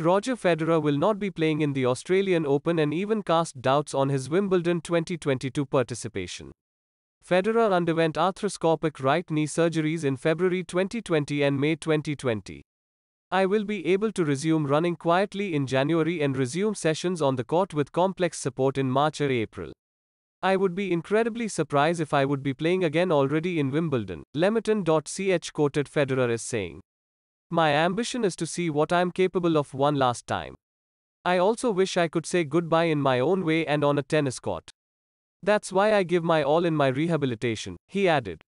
Roger Federer will not be playing in the Australian Open and even cast doubts on his Wimbledon 2022 participation. Federer underwent arthroscopic right knee surgeries in February 2020 and May 2020. I will be able to resume running quietly in January and resume sessions on the court with complex support in March or April. I would be incredibly surprised if I would be playing again already in Wimbledon, Lemeton.ch quoted Federer as saying. My ambition is to see what I'm capable of one last time. I also wish I could say goodbye in my own way and on a tennis court. That's why I give my all in my rehabilitation, he added.